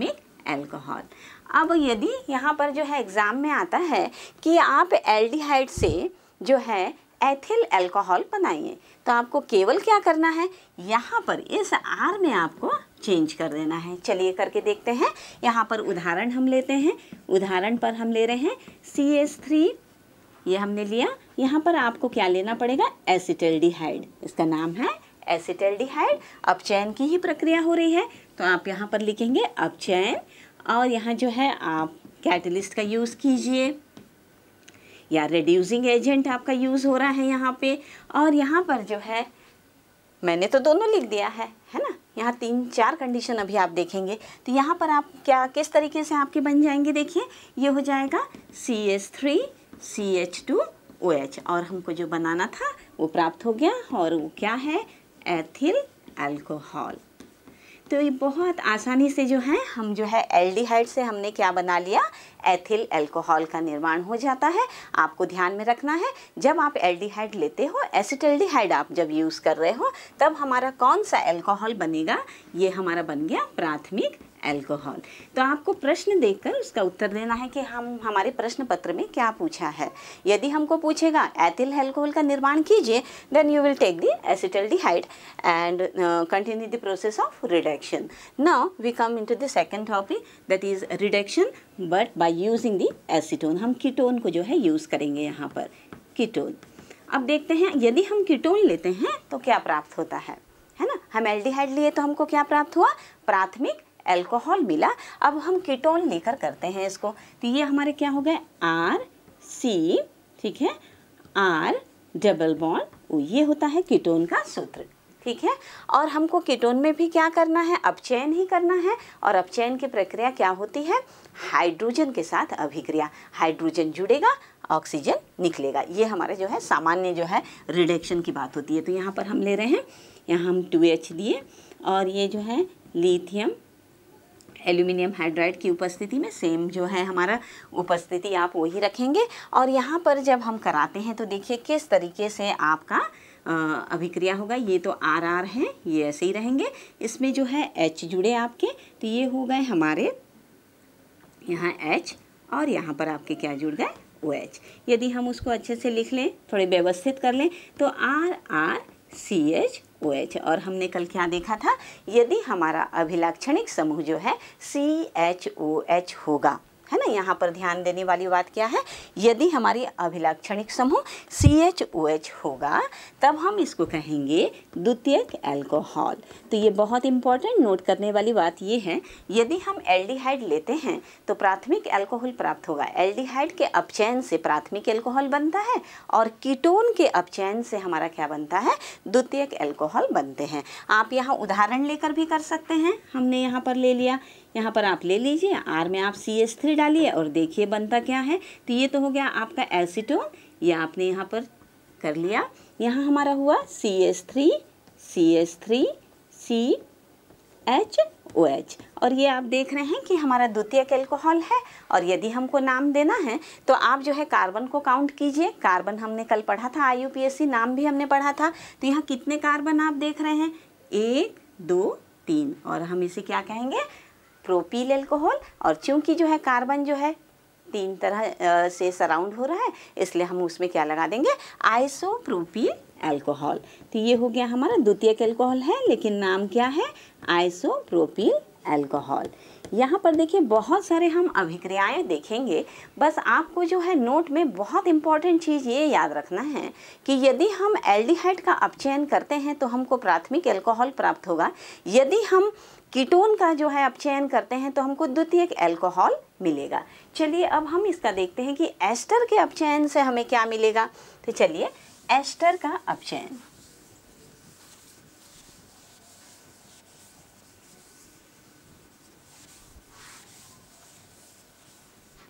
में एल्कोहल अब यदि यहाँ पर जो है एग्ज़ाम में आता है कि आप एल्डिहाइड से जो है एथिल एल्कोहल बनाइए तो आपको केवल क्या करना है यहाँ पर इस आर में आपको चेंज कर देना है चलिए करके देखते हैं यहाँ पर उदाहरण हम लेते हैं उदाहरण पर हम ले रहे हैं सी एस थ्री ये हमने लिया यहाँ पर आपको क्या लेना पड़ेगा एसिटेल्डिहाइड इसका नाम है एसिटेल्डिहाइड अपचयन की ही प्रक्रिया हो रही है तो आप यहाँ पर लिखेंगे अपचयन और यहाँ जो है आप कैटलिस्ट का यूज़ कीजिए या रिड्यूसिंग एजेंट आपका यूज़ हो रहा है यहाँ पे और यहाँ पर जो है मैंने तो दोनों लिख दिया है है ना यहाँ तीन चार कंडीशन अभी आप देखेंगे तो यहाँ पर आप क्या किस तरीके से आपके बन जाएंगे देखिए ये हो जाएगा C H three C H two O H और हमको जो बनाना था वो प्राप्त हो गया और वो क्या है एथिल अल्कोहल तो ये बहुत आसानी से जो है हम जो है एल्डिहाइड से हमने क्या बना लिया एथिल अल्कोहल का निर्माण हो जाता है आपको ध्यान में रखना है जब आप एल्डिहाइड लेते हो एसिटल्डिहाइड आप जब यूज़ कर रहे हो तब हमारा कौन सा अल्कोहल बनेगा ये हमारा बन गया प्राथमिक अल्कोहल तो आपको प्रश्न देखकर उसका उत्तर देना है कि हम हमारे प्रश्न पत्र में क्या पूछा है यदि हमको पूछेगा एथिल अल्कोहल का निर्माण कीजिए then you will take the acetaldehyde and continue the process of reduction now we come to the second topic that is reduction but by using the acetone हम कीटोन को जो है यूज़ करेंगे यहाँ पर कीटोन अब देखते हैं यदि हम कीटोन लेते हैं तो क्या प्राप्त होता है है ना हम एल्डिहाइड लिए तो हमको क्या प्राप्त हुआ प्राथमिक एल्कोहल मिला अब हम कीटोन लेकर करते हैं इसको तो ये हमारे क्या हो गए आर सी ठीक है आर डबल बॉन्ड ये होता है कीटोन का सूत्र ठीक है और हमको कीटोन में भी क्या करना है अपचयन ही करना है और अपचयन की प्रक्रिया क्या होती है हाइड्रोजन के साथ अभिक्रिया हाइड्रोजन जुड़ेगा ऑक्सीजन निकलेगा ये हमारे जो है सामान्य जो है रिडक्शन की बात होती है तो यहाँ पर हम ले रहे हैं यहाँ हम टू एच दिए और ये जो है लिथियम एल्यूमिनियम हाइड्राइड की उपस्थिति में सेम जो है हमारा उपस्थिति आप वही रखेंगे और यहाँ पर जब हम कराते हैं तो देखिए किस तरीके से आपका अभिक्रिया होगा ये तो आर आर है ये ऐसे ही रहेंगे इसमें जो है एच जुड़े आपके तो ये हो गए हमारे यहाँ एच और यहाँ पर आपके क्या जुड़ गए ओ एच यदि हम उसको अच्छे से लिख लें थोड़े व्यवस्थित कर लें तो R R C H O H और हमने कल क्या देखा था यदि हमारा अभिलाक्षणिक समूह जो है सी एच ओ एच होगा है ना यहाँ पर ध्यान देने वाली बात क्या है यदि हमारी अभिलाक्षणिक समूह सी एच ओ एच होगा तब हम इसको कहेंगे द्वितीयक एल्कोहल तो ये बहुत इंपॉर्टेंट नोट करने वाली बात ये है यदि हम एल्डिहाइड लेते हैं तो प्राथमिक एल्कोहल प्राप्त होगा एल्डिहाइड के अपचयन से प्राथमिक एल्कोहल बनता है और कीटोन के अपचयन से हमारा क्या बनता है द्वितीयक एल्कोहल बनते हैं आप यहाँ उदाहरण लेकर भी कर सकते हैं हमने यहाँ पर ले लिया यहाँ पर आप ले लीजिए आर में आप सी थ्री डालिए लिए और देखिए बनता क्या है तो ये तो हो गया आपका एसिटोन ये आपने यहाँ पर कर लिया यहाँ हमारा हुआ C S three C S three C H O H और ये आप देख रहे हैं कि हमारा द्वितीय एल्कोहल है और यदि हमको नाम देना है तो आप जो है कार्बन को काउंट कीजिए कार्बन हमने कल पढ़ा था आई नाम भी हमने पढ़ा था तो यहाँ कितने कार्बन आप देख रहे हैं एक दो तीन और हम इसे क्या कहेंगे प्रोपील एल्कोहल और चूंकि जो है कार्बन जो है तीन तरह से सराउंड हो रहा है इसलिए हम उसमें क्या लगा देंगे आइसो प्रोपील एल्कोहल तो ये हो गया हमारा द्वितीय एल्कोहल है लेकिन नाम क्या है आइसो प्रोपील एल्कोहल यहाँ पर देखिए बहुत सारे हम अभिक्रियाएं देखेंगे बस आपको जो है नोट में बहुत इंपॉर्टेंट चीज़ ये याद रखना है कि यदि हम एल्डिहाइड का अपचयन करते हैं तो हमको प्राथमिक एल्कोहल प्राप्त होगा यदि हम कीटोन का जो है आप चयन करते हैं तो हमको द्वितीयक एल्कोहल मिलेगा चलिए अब हम इसका देखते हैं कि एस्टर के अपचयन से हमें क्या मिलेगा तो चलिए एस्टर का अपचयन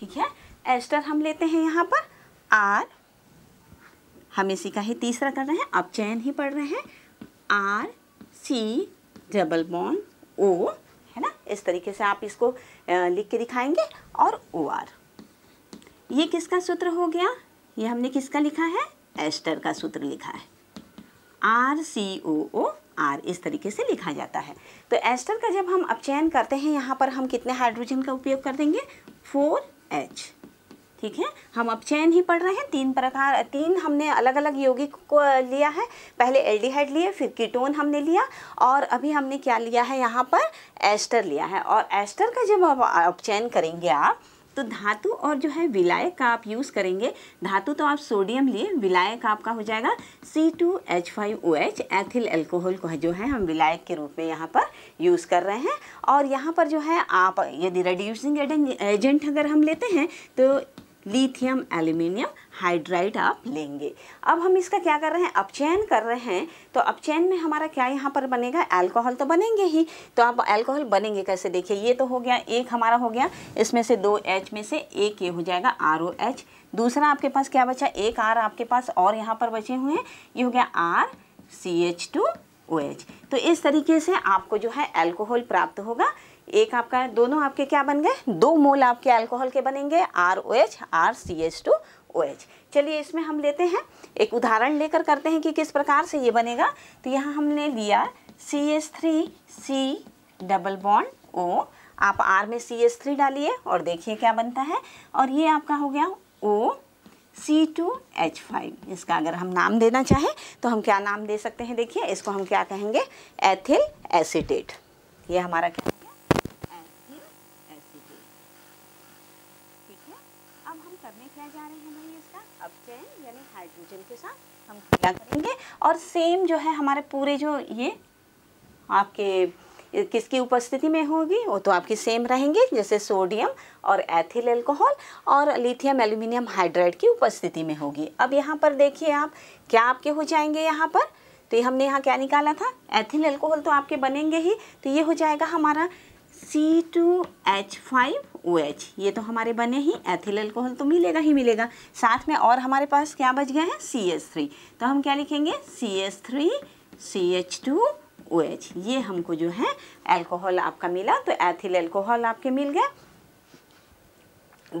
ठीक है एस्टर हम लेते हैं यहां पर आर हम इसी का ही तीसरा कर रहे हैं अपचयन ही पढ़ रहे हैं R C double bond O है ना इस तरीके से आप इसको लिख के दिखाएंगे और ओ आर ये किसका सूत्र हो गया ये हमने किसका लिखा है एस्टर का सूत्र लिखा है आर सी ओ ओ आर इस तरीके से लिखा जाता है तो एस्टर का जब हम अपचयन करते हैं यहाँ पर हम कितने हाइड्रोजन का उपयोग कर देंगे फोर एच ठीक है हम अब चैन ही पढ़ रहे हैं तीन प्रकार तीन हमने अलग अलग यौगिक को लिया है पहले एल्डिहाइड लिए फिर कीटोन हमने लिया और अभी हमने क्या लिया है यहाँ पर एस्टर लिया है और एस्टर का जब आप अपचयन करेंगे आप तो धातु और जो है विलायक का आप यूज़ करेंगे धातु तो आप सोडियम लिए विलायक का आपका हो जाएगा C two H five O H ethyl alcohol को जो है हम विलायक के रूप में यहाँ पर यूज़ कर रहे हैं और यहाँ पर जो है आप यदि रेड्यूसिंग एजेंट अगर हम लेते हैं तो लिथियम एल्यूमिनियम हाइड्राइड आप लेंगे अब हम इसका क्या कर रहे हैं अपचयन कर रहे हैं तो अपचयन में हमारा क्या यहाँ पर बनेगा अल्कोहल तो बनेंगे ही तो आप अल्कोहल बनेंगे कैसे देखिए ये तो हो गया एक हमारा हो गया इसमें से दो एच में से एक ये हो जाएगा आर ओ एच दूसरा आपके पास क्या बचा एक आर आपके पास और यहाँ पर बचे हुए हैं ये हो गया R C H two O H तो इस तरीके से आपको जो है एल्कोहल प्राप्त होगा एक आपका दोनों आपके क्या बन गए दो मोल आपके अल्कोहल के बनेंगे R O H R C H two O H चलिए इसमें हम लेते हैं एक उदाहरण लेकर करते हैं कि किस प्रकार से ये बनेगा तो यहाँ हमने लिया C H three C double bond O आप आर में सी एच थ्री डालिए और देखिए क्या बनता है और ये आपका हो गया O C two H five इसका अगर हम नाम देना चाहें तो हम क्या नाम दे सकते हैं देखिए इसको हम क्या कहेंगे एथिल एसीटेट ये हमारा क्या अब हम करने क्या जा रहे हैं भाई इसका अपचयन यानी हाइड्रोजन के साथ हम क्या करेंगे और सेम जो है हमारे पूरे जो ये आपके किसकी उपस्थिति में होगी वो तो आपकी सेम रहेंगे जैसे सोडियम और एथिल एल्कोहल और लिथियम एल्यूमिनियम हाइड्राइड की उपस्थिति में होगी अब यहाँ पर देखिए आप क्या आपके हो जाएंगे यहाँ पर तो ये हमने यहाँ क्या निकाला था एथिल एल्कोहल तो आपके बनेंगे ही तो ये हो जाएगा हमारा C two H five O OH ये तो हमारे बने ही एथिल एल्कोहल तो मिलेगा ही मिलेगा साथ में और हमारे पास क्या बच गया है सी एच थ्री तो हम क्या लिखेंगे C H three C H two O H ये हमको जो है अल्कोहल आपका मिला तो एथिल अल्कोहल आपके मिल गया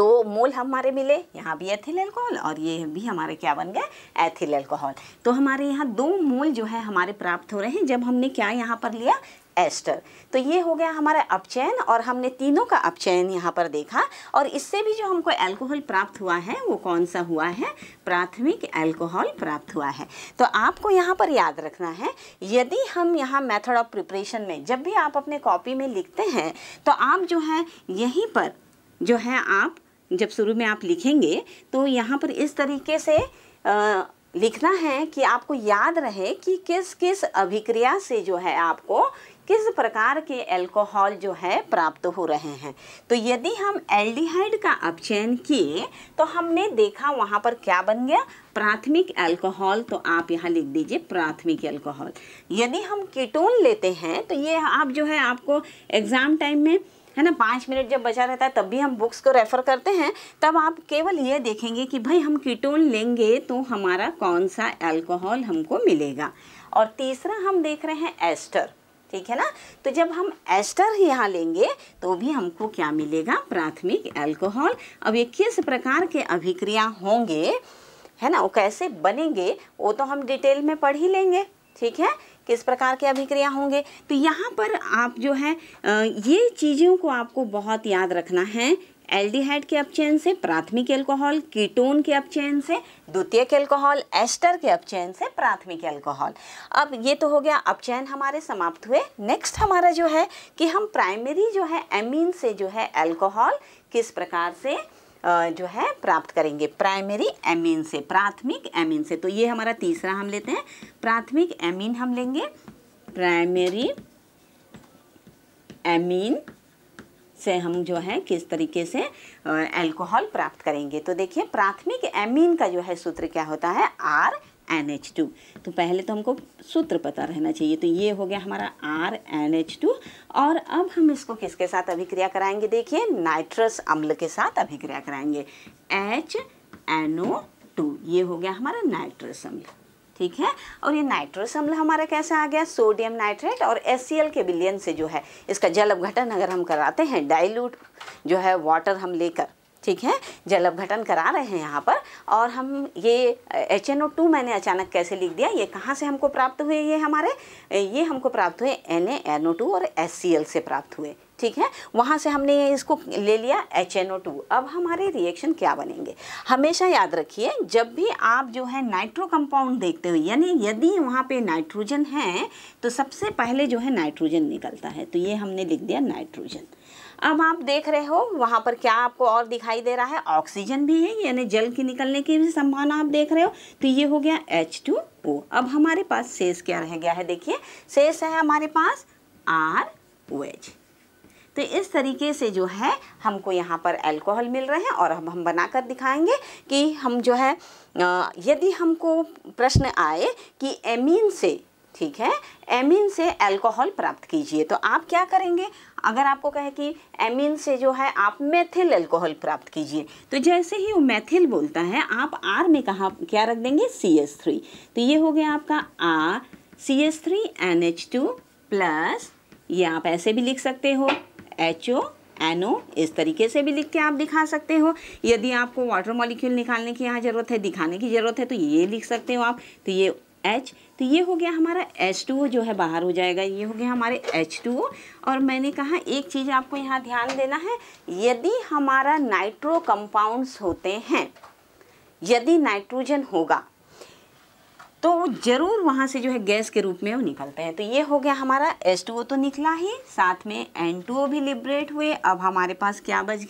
दो मोल हमारे मिले यहाँ भी एथिल अल्कोहल और ये भी हमारे क्या बन गए एथिल अल्कोहल तो हमारे यहाँ दो मोल जो है हमारे प्राप्त हो रहे हैं जब हमने क्या यहाँ पर लिया एस्टर तो ये हो गया हमारा अपचयन और हमने तीनों का अपचयन यहाँ पर देखा और इससे भी जो हमको अल्कोहल प्राप्त हुआ है वो कौन सा हुआ है प्राथमिक अल्कोहल प्राप्त हुआ है तो आपको यहाँ पर याद रखना है यदि हम यहाँ मेथड ऑफ प्रिपरेशन में जब भी आप अपने कॉपी में लिखते हैं तो आप जो है यहीं पर जो है आप जब शुरू में आप लिखेंगे तो यहाँ पर इस तरीके से आ, लिखना है कि आपको याद रहे कि किस किस अभिक्रिया से जो है आपको किस प्रकार के अल्कोहल जो है प्राप्त हो रहे हैं तो यदि हम एल्डिहाइड का अपचयन किए तो हमने देखा वहाँ पर क्या बन गया प्राथमिक अल्कोहल तो आप यहाँ लिख दीजिए प्राथमिक अल्कोहल यदि हम कीटोन लेते हैं तो ये आप जो है आपको एग्ज़ाम टाइम में है ना पाँच मिनट जब बचा रहता है तब भी हम बुक्स को रेफ़र करते हैं तब आप केवल ये देखेंगे कि भाई हम कीटोन लेंगे तो हमारा कौन सा अल्कोहल हमको मिलेगा और तीसरा हम देख रहे हैं एस्टर ठीक है ना तो जब हम एस्टर यहाँ लेंगे तो भी हमको क्या मिलेगा प्राथमिक अल्कोहल अब ये किस प्रकार के अभिक्रिया होंगे है ना वो कैसे बनेंगे वो तो हम डिटेल में पढ़ ही लेंगे ठीक है किस प्रकार के अभिक्रिया होंगे तो यहाँ पर आप जो है ये चीज़ों को आपको बहुत याद रखना है एल्डिहाइड के अपचयन से प्राथमिक एल्कोहल कीटोन के अपचयन से के एल्कोहल एस्टर के अपचयन से प्राथमिक एल्कोहल अब ये तो हो गया अपचयन हमारे समाप्त हुए नेक्स्ट हमारा जो है कि हम प्राइमरी जो है एमीन से जो है एल्कोहल किस प्रकार से जो है प्राप्त करेंगे प्राइमरी एमीन से प्राथमिक एमीन से तो ये हमारा तीसरा हम लेते हैं प्राथमिक एमीन हम लेंगे प्राइमरी एमीन से हम जो है किस तरीके से एल्कोहल प्राप्त करेंगे तो देखिए प्राथमिक एमीन का जो है सूत्र क्या होता है आर एन एच टू तो पहले तो हमको सूत्र पता रहना चाहिए तो ये हो गया हमारा आर एन एच टू और अब हम इसको किसके साथ अभिक्रिया कराएंगे देखिए नाइट्रस अम्ल के साथ अभिक्रिया कराएंगे एच एन ओ टू ये हो गया हमारा नाइट्रस अम्ल ठीक है और ये नाइट्रस अम्ल हमारा कैसा आ गया सोडियम नाइट्रेट और एस के विलियन से जो है इसका जल अपघटन अगर हम कराते हैं डाइल्यूट जो है वाटर हम लेकर ठीक है जल अपघटन करा रहे हैं यहाँ पर और हम ये एच एन ओ टू मैंने अचानक कैसे लिख दिया ये कहाँ से हमको प्राप्त हुए ये हमारे ये हमको प्राप्त हुए N A N O two और एस सी एल से प्राप्त हुए ठीक है वहाँ से हमने इसको ले लिया एच अब हमारे रिएक्शन क्या बनेंगे हमेशा याद रखिए जब भी आप जो है नाइट्रो कंपाउंड देखते हो यानी यदि वहाँ पे नाइट्रोजन है तो सबसे पहले जो है नाइट्रोजन निकलता है तो ये हमने लिख दिया नाइट्रोजन अब आप देख रहे हो वहाँ पर क्या आपको और दिखाई दे रहा है ऑक्सीजन भी है यानी जल के निकलने की भी संभावना आप देख रहे हो तो ये हो गया एच टू ओ अब हमारे पास शेष क्या रह गया है देखिए शेष है हमारे पास आर ओ एच तो इस तरीके से जो है हमको यहाँ पर अल्कोहल मिल रहे हैं और अब हम बनाकर दिखाएंगे कि हम जो है यदि हमको प्रश्न आए कि एमीन से ठीक है एमीन से अल्कोहल प्राप्त कीजिए तो आप क्या करेंगे अगर आपको कहे कि एमीन से जो है आप मेथिल अल्कोहल प्राप्त कीजिए तो जैसे ही वो मेथिल बोलता है आप आर में कहा क्या रख देंगे सी एस थ्री तो ये हो गया आपका R C S three N H two plus ये आप ऐसे भी लिख सकते हो एच ओ एन ओ इस तरीके से भी लिख के आप दिखा सकते हो यदि आपको वाटर मॉलिक्यूल निकालने की यहाँ ज़रूरत है दिखाने की ज़रूरत है तो ये लिख सकते हो आप तो ये H तो ये हो गया हमारा एच टू जो है बाहर हो जाएगा ये हो गया हमारे एच टू और मैंने कहा एक चीज़ आपको यहाँ ध्यान देना है यदि हमारा नाइट्रो कंपाउंड्स होते हैं यदि नाइट्रोजन होगा तो वो ज़रूर वहाँ से जो है गैस के रूप में वो निकलते हैं तो ये हो गया हमारा एस तो निकला ही साथ में एन भी लिबरेट हुए अब हमारे पास क्या बच गया